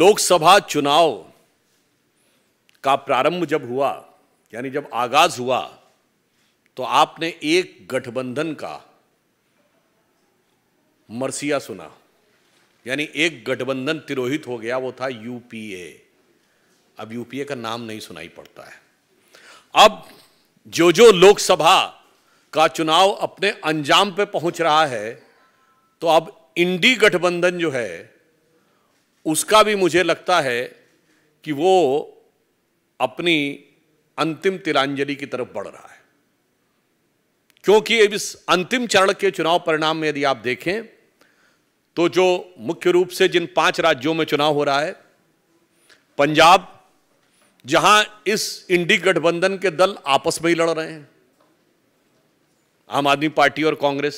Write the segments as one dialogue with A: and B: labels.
A: लोकसभा चुनाव का प्रारंभ जब हुआ यानी जब आगाज हुआ तो आपने एक गठबंधन का मरसिया सुना यानी एक गठबंधन तिरोहित हो गया वो था यूपीए अब यूपीए का नाम नहीं सुनाई पड़ता है अब जो जो लोकसभा का चुनाव अपने अंजाम पे पहुंच रहा है तो अब इंडी गठबंधन जो है उसका भी मुझे लगता है कि वो अपनी अंतिम तिलांजलि की तरफ बढ़ रहा है क्योंकि इस अंतिम चरण के चुनाव परिणाम में यदि आप देखें तो जो मुख्य रूप से जिन पांच राज्यों में चुनाव हो रहा है पंजाब जहां इस इंडी गठबंधन के दल आपस में ही लड़ रहे हैं आम आदमी पार्टी और कांग्रेस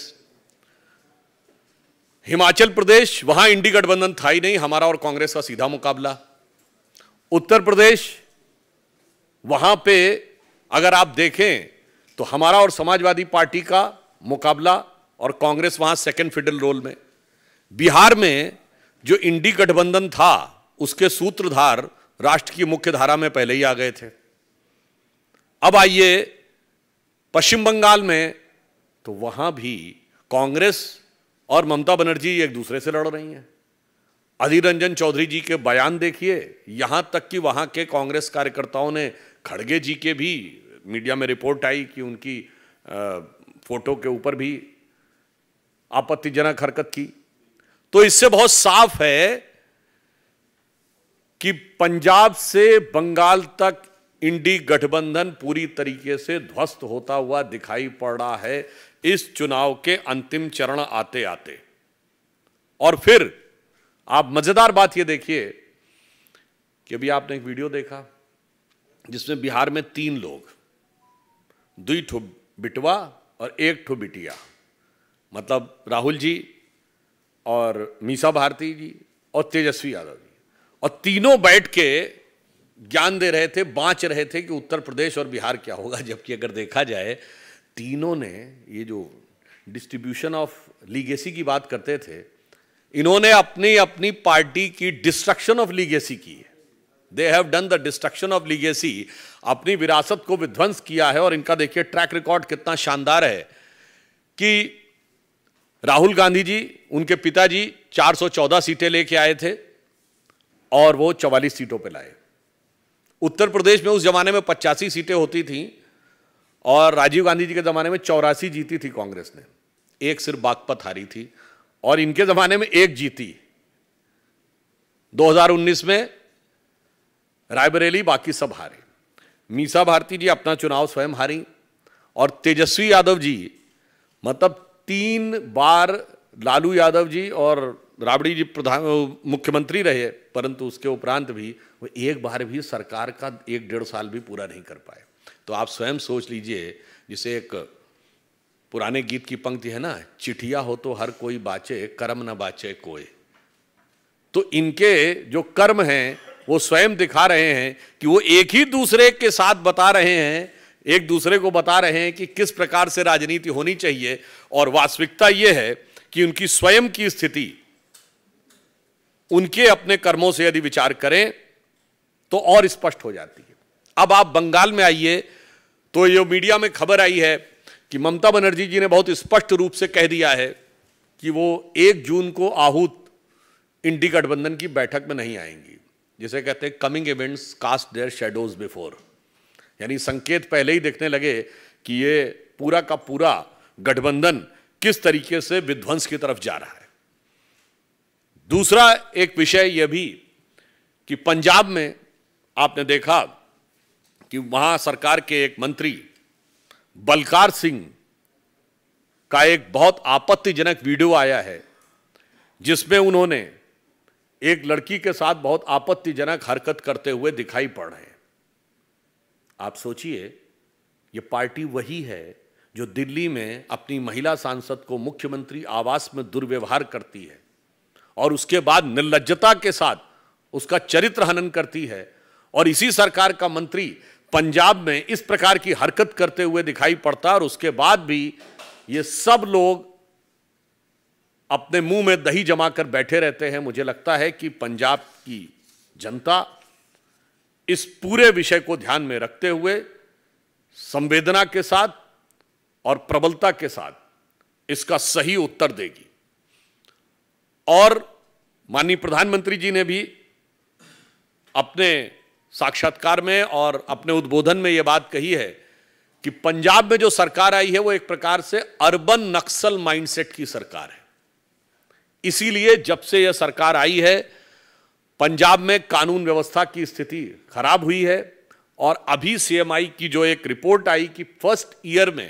A: हिमाचल प्रदेश वहां इंडी गठबंधन था ही नहीं हमारा और कांग्रेस का सीधा मुकाबला उत्तर प्रदेश वहां पे अगर आप देखें तो हमारा और समाजवादी पार्टी का मुकाबला और कांग्रेस वहां सेकंड फिडल रोल में बिहार में जो इंडी गठबंधन था उसके सूत्रधार राष्ट्र की मुख्य धारा में पहले ही आ गए थे अब आइए पश्चिम बंगाल में तो वहां भी कांग्रेस और ममता बनर्जी एक दूसरे से लड़ रही हैं अधीर रंजन चौधरी जी के बयान देखिए यहाँ तक कि वहाँ के कांग्रेस कार्यकर्ताओं ने खड़गे जी के भी मीडिया में रिपोर्ट आई कि उनकी फोटो के ऊपर भी आपत्तिजनक हरकत की तो इससे बहुत साफ है कि पंजाब से बंगाल तक इंडी गठबंधन पूरी तरीके से ध्वस्त होता हुआ दिखाई पड़ रहा है इस चुनाव के अंतिम चरण आते आते और फिर आप मजेदार बात यह देखिए कि अभी आपने एक वीडियो देखा जिसमें बिहार में तीन लोग दुई ठो बिटवा और एक ठो बिटिया मतलब राहुल जी और मीसा भारती जी और तेजस्वी यादव जी और तीनों बैठ के ज्ञान दे रहे थे बांच रहे थे कि उत्तर प्रदेश और बिहार क्या होगा जबकि अगर देखा जाए तीनों ने ये जो डिस्ट्रीब्यूशन ऑफ लीगेसी की बात करते थे इन्होंने अपनी अपनी पार्टी की डिस्ट्रक्शन ऑफ लीगेसी की है they have done the destruction of legacy अपनी विरासत को विध्वंस किया है और इनका देखिए ट्रैक रिकॉर्ड कितना शानदार है कि राहुल गांधी जी उनके पिताजी 414 सीटें लेके आए थे और वो 44 सीटों पे लाए उत्तर प्रदेश में उस जमाने में पचासी सीटें होती थीं और राजीव गांधी जी के ज़माने में चौरासी जीती थी कांग्रेस ने एक सिर्फ बागपत हारी थी और इनके ज़माने में एक जीती 2019 में रायबरेली बाकी सब हारे मीसा भारती जी अपना चुनाव स्वयं हारी और तेजस्वी यादव जी मतलब तीन बार लालू यादव जी और राबड़ी जी प्रधान मुख्यमंत्री रहे परंतु उसके उपरांत भी वो एक बार भी सरकार का एक डेढ़ साल भी पूरा नहीं कर पाए तो आप स्वयं सोच लीजिए जिसे एक पुराने गीत की पंक्ति है ना चिठिया हो तो हर कोई बाचे कर्म न बाचे कोई तो इनके जो कर्म हैं वो स्वयं दिखा रहे हैं कि वो एक ही दूसरे के साथ बता रहे हैं एक दूसरे को बता रहे हैं कि किस प्रकार से राजनीति होनी चाहिए और वास्तविकता ये है कि उनकी स्वयं की स्थिति उनके अपने कर्मों से यदि विचार करें तो और स्पष्ट हो जाती अब आप बंगाल में आइए तो ये मीडिया में खबर आई है कि ममता बनर्जी जी ने बहुत स्पष्ट रूप से कह दिया है कि वो एक जून को आहूत इंडी गठबंधन की बैठक में नहीं आएंगी जिसे कहते हैं coming events cast their shadows before यानी संकेत पहले ही देखने लगे कि ये पूरा का पूरा गठबंधन किस तरीके से विध्वंस की तरफ जा रहा है दूसरा एक विषय यह भी कि पंजाब में आपने देखा कि वहां सरकार के एक मंत्री बलकार सिंह का एक बहुत आपत्तिजनक वीडियो आया है जिसमें उन्होंने एक लड़की के साथ बहुत आपत्तिजनक हरकत करते हुए दिखाई पड़ रहे हैं आप सोचिए ये पार्टी वही है जो दिल्ली में अपनी महिला सांसद को मुख्यमंत्री आवास में दुर्व्यवहार करती है और उसके बाद निर्लजता के साथ उसका चरित्र हनन करती है और इसी सरकार का मंत्री पंजाब में इस प्रकार की हरकत करते हुए दिखाई पड़ता और उसके बाद भी ये सब लोग अपने मुंह में दही जमा कर बैठे रहते हैं मुझे लगता है कि पंजाब की जनता इस पूरे विषय को ध्यान में रखते हुए संवेदना के साथ और प्रबलता के साथ इसका सही उत्तर देगी और माननीय प्रधानमंत्री जी ने भी अपने साक्षात्कार में और अपने उद्बोधन में ये बात कही है कि पंजाब में जो सरकार आई है वो एक प्रकार से अर्बन नक्सल माइंडसेट की सरकार है इसीलिए जब से यह सरकार आई है पंजाब में कानून व्यवस्था की स्थिति खराब हुई है और अभी सीएमआई की जो एक रिपोर्ट आई कि फर्स्ट ईयर में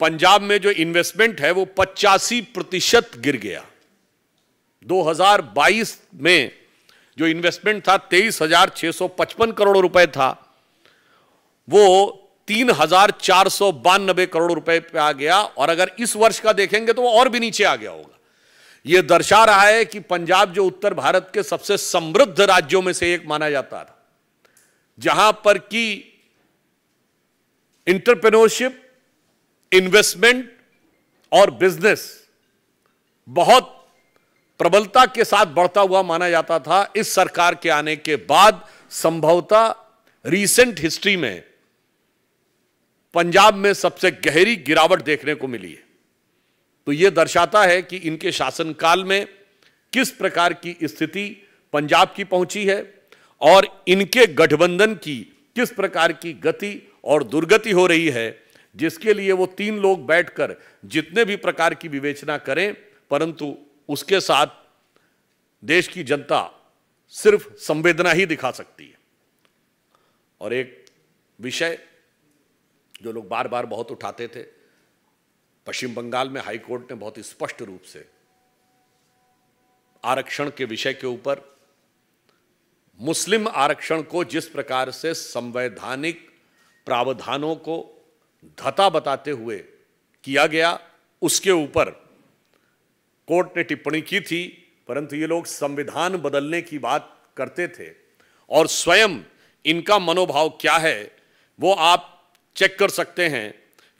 A: पंजाब में जो इन्वेस्टमेंट है वो पचासी प्रतिशत गिर गया 2022 में जो इन्वेस्टमेंट था तेईस हजार छह सौ पचपन करोड़ रुपए था वो तीन हजार चार सौ बानबे करोड़ रुपए पे आ गया और अगर इस वर्ष का देखेंगे तो वो और भी नीचे आ गया होगा ये दर्शा रहा है कि पंजाब जो उत्तर भारत के सबसे समृद्ध राज्यों में से एक माना जाता था जहां पर कि इंटरप्रेन्योरशिप इन्वेस्टमेंट और बिजनेस बहुत प्रबलता के साथ बढ़ता हुआ माना जाता था इस सरकार के आने के बाद संभवतः रीसेंट हिस्ट्री में पंजाब में सबसे गहरी गिरावट देखने को मिली है तो यह दर्शाता है कि इनके शासनकाल में किस प्रकार की स्थिति पंजाब की पहुंची है और इनके गठबंधन की किस प्रकार की गति और दुर्गति हो रही है जिसके लिए वो तीन लोग बैठकर जितने भी प्रकार की विवेचना करें परंतु उसके साथ देश की जनता सिर्फ संवेदना ही दिखा सकती है और एक विषय जो लोग बार बार बहुत उठाते थे पश्चिम बंगाल में हाई कोर्ट ने बहुत स्पष्ट रूप से आरक्षण के विषय के ऊपर मुस्लिम आरक्षण को जिस प्रकार से संवैधानिक प्रावधानों को धता बताते हुए किया गया उसके ऊपर कोर्ट ने टिप्पणी की थी परंतु ये लोग संविधान बदलने की बात करते थे और स्वयं इनका मनोभाव क्या है वो आप चेक कर सकते हैं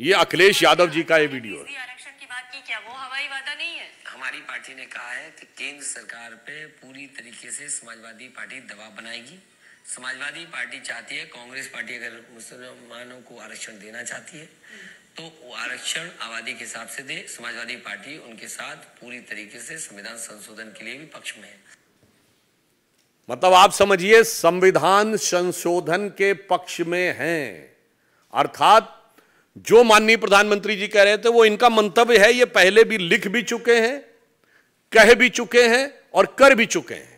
A: ये अखिलेश यादव जी का ये वीडियो है आरक्षण की बात की क्या वो हवाई वादा नहीं है हमारी पार्टी ने कहा है कि केंद्र सरकार पे पूरी तरीके से समाजवादी पार्टी दबाव बनाएगी समाजवादी पार्टी चाहती है कांग्रेस पार्टी अगर मुसलमानों को आरक्षण देना चाहती है तो आरक्षण आबादी के हिसाब से दे समाजवादी पार्टी उनके साथ पूरी तरीके से संविधान संशोधन के लिए भी पक्ष में है मतलब आप समझिए संविधान संशोधन के पक्ष में है अर्थात जो माननीय प्रधानमंत्री जी कह रहे थे वो इनका मंतव्य है ये पहले भी लिख भी चुके हैं कह भी चुके हैं और कर भी चुके हैं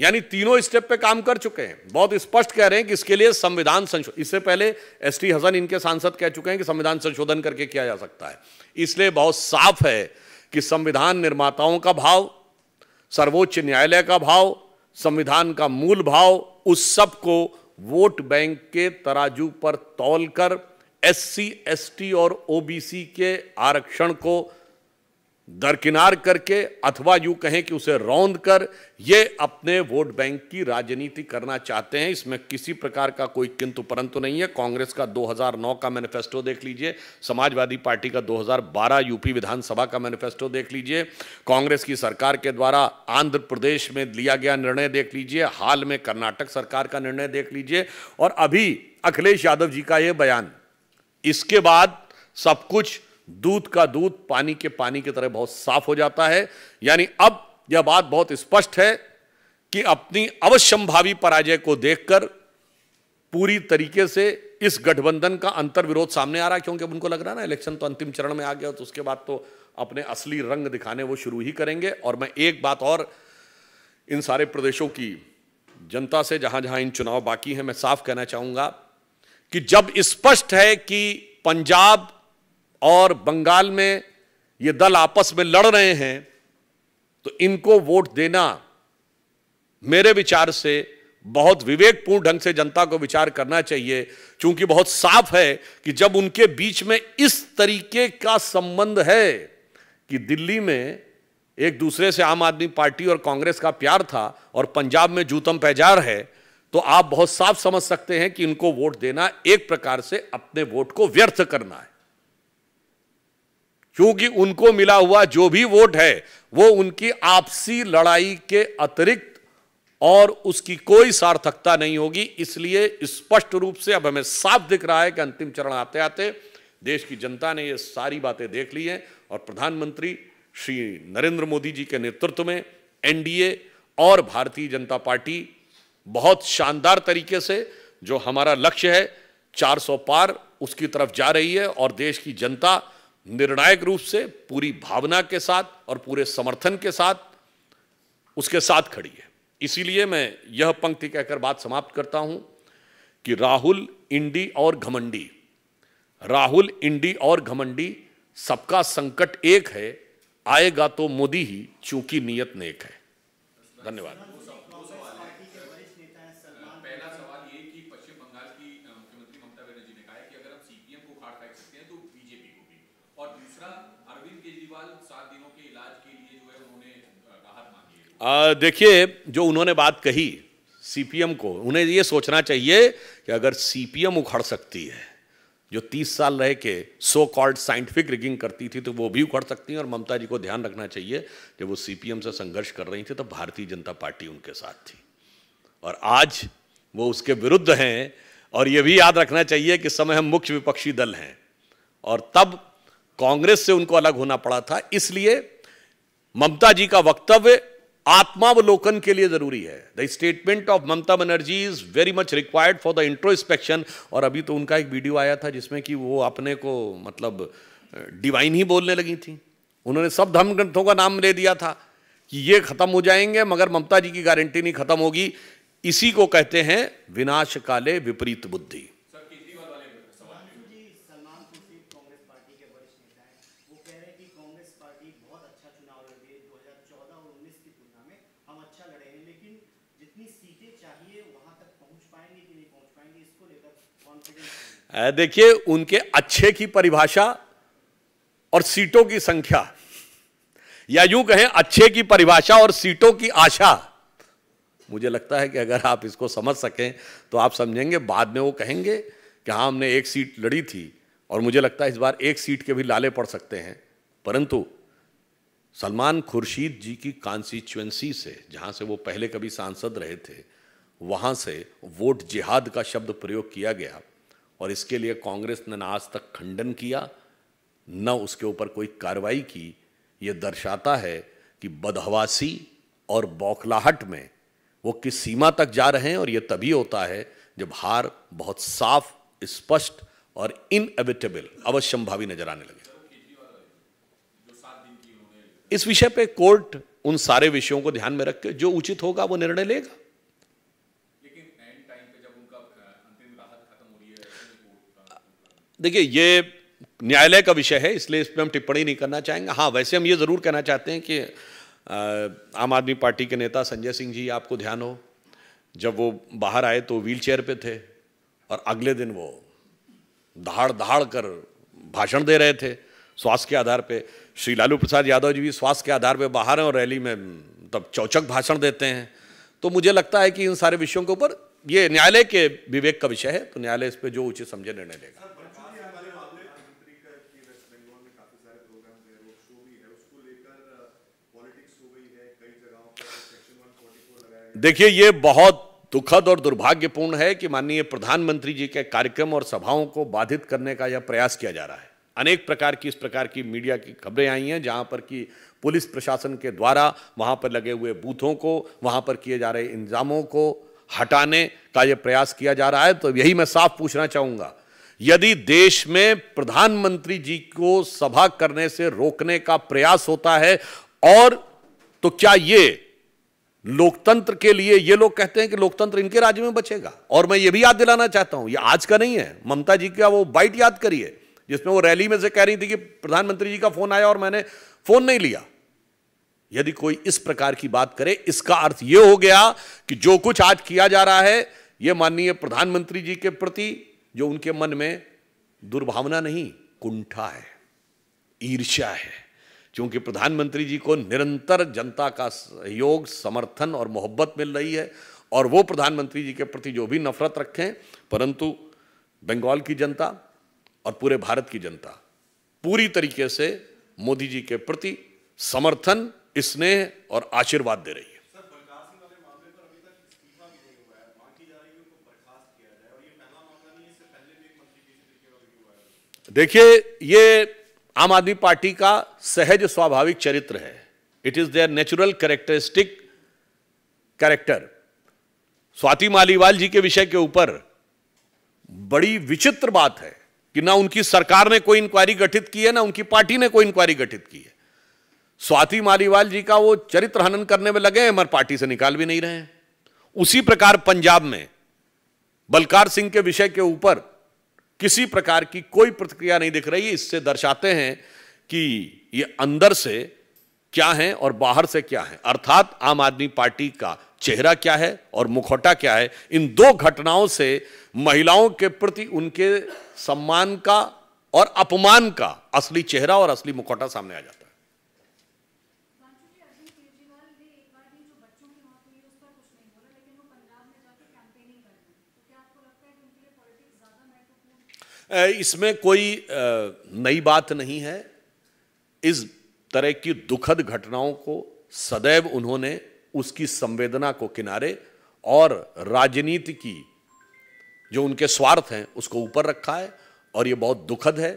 A: यानी तीनों स्टेप पे काम कर चुके हैं बहुत स्पष्ट कह रहे हैं कि इसके लिए संविधान संशोधन इससे पहले एस टी हसन इनके सांसद कह चुके हैं कि संविधान संशोधन करके किया जा सकता है इसलिए बहुत साफ है कि संविधान निर्माताओं का भाव सर्वोच्च न्यायालय का भाव संविधान का मूल भाव उस सब को वोट बैंक के तराजू पर तौल कर एस सी एस टी और ओबीसी के आरक्षण को दरकिनार करके अथवा यू कहें कि उसे रौंद कर ये अपने वोट बैंक की राजनीति करना चाहते हैं इसमें किसी प्रकार का कोई किंतु परंतु नहीं है कांग्रेस का 2009 का मैनिफेस्टो देख लीजिए समाजवादी पार्टी का 2012 यूपी विधानसभा का मैनिफेस्टो देख लीजिए कांग्रेस की सरकार के द्वारा आंध्र प्रदेश में लिया गया निर्णय देख लीजिए हाल में कर्नाटक सरकार का निर्णय देख लीजिए और अभी अखिलेश यादव जी का ये बयान इसके बाद सब कुछ दूध का दूध पानी के पानी की तरह बहुत साफ हो जाता है यानी अब यह बात बहुत स्पष्ट है कि अपनी अवश्यंभावी पराजय को देखकर पूरी तरीके से इस गठबंधन का अंतर विरोध सामने आ रहा है क्योंकि उनको लग रहा है ना इलेक्शन तो अंतिम चरण में आ गया तो उसके बाद तो अपने असली रंग दिखाने वो शुरू ही करेंगे और मैं एक बात और इन सारे प्रदेशों की जनता से जहां जहां इन चुनाव बाकी हैं मैं साफ कहना चाहूंगा कि जब स्पष्ट है कि पंजाब और बंगाल में ये दल आपस में लड़ रहे हैं तो इनको वोट देना मेरे विचार से बहुत विवेकपूर्ण ढंग से जनता को विचार करना चाहिए क्योंकि बहुत साफ है कि जब उनके बीच में इस तरीके का संबंध है कि दिल्ली में एक दूसरे से आम आदमी पार्टी और कांग्रेस का प्यार था और पंजाब में जूतम पैजार है तो आप बहुत साफ समझ सकते हैं कि इनको वोट देना एक प्रकार से अपने वोट को व्यर्थ करना है क्योंकि उनको मिला हुआ जो भी वोट है वो उनकी आपसी लड़ाई के अतिरिक्त और उसकी कोई सार्थकता नहीं होगी इसलिए स्पष्ट इस रूप से अब हमें साफ दिख रहा है कि अंतिम चरण आते आते देश की जनता ने ये सारी बातें देख ली हैं और प्रधानमंत्री श्री नरेंद्र मोदी जी के नेतृत्व में एनडीए और भारतीय जनता पार्टी बहुत शानदार तरीके से जो हमारा लक्ष्य है 400 पार उसकी तरफ जा रही है और देश की जनता निर्णायक रूप से पूरी भावना के साथ और पूरे समर्थन के साथ उसके साथ खड़ी है इसीलिए मैं यह पंक्ति कहकर बात समाप्त करता हूं कि राहुल इंडी और घमंडी राहुल इंडी और घमंडी सबका संकट एक है आएगा तो मोदी ही चूंकि नियत नेक है धन्यवाद देखिए जो उन्होंने बात कही सीपीएम को उन्हें ये सोचना चाहिए कि अगर सीपीएम उखड़ सकती है जो तीस साल रह के सो कॉल्ड साइंटिफिक रिगिंग करती थी तो वो भी उखड़ सकती हैं और ममता जी को ध्यान रखना चाहिए जब वो सीपीएम से संघर्ष कर रही थी तो भारतीय जनता पार्टी उनके साथ थी और आज वो उसके विरुद्ध हैं और ये भी याद रखना चाहिए कि समय हम मुख्य विपक्षी दल हैं और तब कांग्रेस से उनको अलग होना पड़ा था इसलिए ममता जी का वक्तव्य आत्मावलोकन के लिए जरूरी है the statement of Mamata Banerjee is very much required for the introspection और अभी तो उनका एक वीडियो आया था जिसमें कि वो अपने को मतलब डिवाइन ही बोलने लगी थी उन्होंने सब धर्म ग्रंथों का नाम ले दिया था कि ये खत्म हो जाएंगे मगर ममता जी की गारंटी नहीं खत्म होगी इसी को कहते हैं विनाश काले विपरीत बुद्धि देखिए उनके अच्छे की परिभाषा और सीटों की संख्या या यूं कहें अच्छे की परिभाषा और सीटों की आशा मुझे लगता है कि अगर आप इसको समझ सकें तो आप समझेंगे बाद में वो कहेंगे कि हाँ हमने एक सीट लड़ी थी और मुझे लगता है इस बार एक सीट के भी लाले पड़ सकते हैं परंतु सलमान खुर्शीद जी की कॉन्स्टिट्युएंसी से जहाँ से वो पहले कभी सांसद रहे थे वहाँ से वोट जिहाद का शब्द प्रयोग किया गया और इसके लिए कांग्रेस ने ना आज तक खंडन किया न उसके ऊपर कोई कार्रवाई की यह दर्शाता है कि बदहवासी और बौखलाहट में वो किस सीमा तक जा रहे हैं और यह तभी होता है जब हार बहुत साफ स्पष्ट और इनएविटेबल अवश्यंभावी नजर आने लगे इस विषय पे कोर्ट उन सारे विषयों को ध्यान में रख के जो उचित होगा वो निर्णय लेगा देखिए ये न्यायालय का विषय है इसलिए इस पर हम टिप्पणी नहीं करना चाहेंगे हाँ वैसे हम ये ज़रूर कहना चाहते हैं कि आम आदमी पार्टी के नेता संजय सिंह जी आपको ध्यान हो जब वो बाहर आए तो व्हील चेयर पर थे और अगले दिन वो दहाड़ दहाड़ कर भाषण दे रहे थे स्वास्थ्य के आधार पे श्री लालू प्रसाद यादव जी भी स्वास्थ्य के आधार पे बाहर हैं और रैली में तब चौचक भाषण देते हैं तो मुझे लगता है कि इन सारे विषयों के ऊपर ये न्यायालय के विवेक का विषय है तो न्यायालय इस पर जो उचित समझे निर्णय लेगा देखिए ये बहुत दुखद और दुर्भाग्यपूर्ण है कि माननीय प्रधानमंत्री जी के कार्यक्रम और सभाओं को बाधित करने का यह प्रयास किया जा रहा है अनेक प्रकार की इस प्रकार की मीडिया की खबरें आई हैं जहां पर कि पुलिस प्रशासन के द्वारा वहां पर लगे हुए बूथों को वहां पर किए जा रहे इंजामों को हटाने का यह प्रयास किया जा रहा है तो यही मैं साफ पूछना चाहूंगा यदि देश में प्रधानमंत्री जी को सभा करने से रोकने का प्रयास होता है और तो क्या ये लोकतंत्र के लिए ये लोग कहते हैं कि लोकतंत्र इनके राज्य में बचेगा और मैं ये भी याद दिलाना चाहता हूं ये आज का नहीं है ममता जी का वो बाइट याद करिए जिसमें वो रैली में से कह रही थी कि प्रधानमंत्री जी का फोन आया और मैंने फोन नहीं लिया यदि कोई इस प्रकार की बात करे इसका अर्थ यह हो गया कि जो कुछ आज किया जा रहा है यह माननीय प्रधानमंत्री जी के प्रति जो उनके मन में दुर्भावना नहीं कुंठा है ईर्ष्या है चूंकि प्रधानमंत्री जी को निरंतर जनता का सहयोग समर्थन और मोहब्बत मिल रही है और वो प्रधानमंत्री जी के प्रति जो भी नफरत रखें परंतु बंगाल की जनता और पूरे भारत की जनता पूरी तरीके से मोदी जी के प्रति समर्थन स्नेह और आशीर्वाद दे रही है तो देखिए ये आम आदमी पार्टी का सहज स्वाभाविक चरित्र है it is their natural characteristic character Swati Maliwal ji के विषय के ऊपर बड़ी विचित्र बात है कि ना उनकी सरकार ने कोई इंक्वायरी गठित की है ना उनकी पार्टी ने कोई इंक्वायरी गठित की है स्वाति मालीवाल जी का वो चरित्र हनन करने में लगे हैं मगर पार्टी से निकाल भी नहीं रहे हैं उसी प्रकार पंजाब में बलकार सिंह के विषय के ऊपर किसी प्रकार की कोई प्रतिक्रिया नहीं दिख रही इससे दर्शाते हैं कि ये अंदर से क्या है और बाहर से क्या है अर्थात आम आदमी पार्टी का चेहरा क्या है और मुखौटा क्या है इन दो घटनाओं से महिलाओं के प्रति उनके सम्मान का और अपमान का असली चेहरा और असली मुखौटा सामने आ जाता है इसमें कोई नई बात नहीं है इस तरह की दुखद घटनाओं को सदैव उन्होंने उसकी संवेदना को किनारे और राजनीति की जो उनके स्वार्थ हैं उसको ऊपर रखा है और ये बहुत दुखद है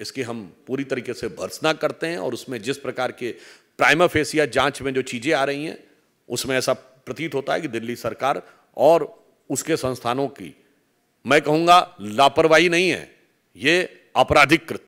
A: इसकी हम पूरी तरीके से भर्सना करते हैं और उसमें जिस प्रकार के प्राइमा फेसिया जांच में जो चीज़ें आ रही हैं उसमें ऐसा प्रतीत होता है कि दिल्ली सरकार और उसके संस्थानों की मैं कहूँगा लापरवाही नहीं है ये आपराधिक कृत्य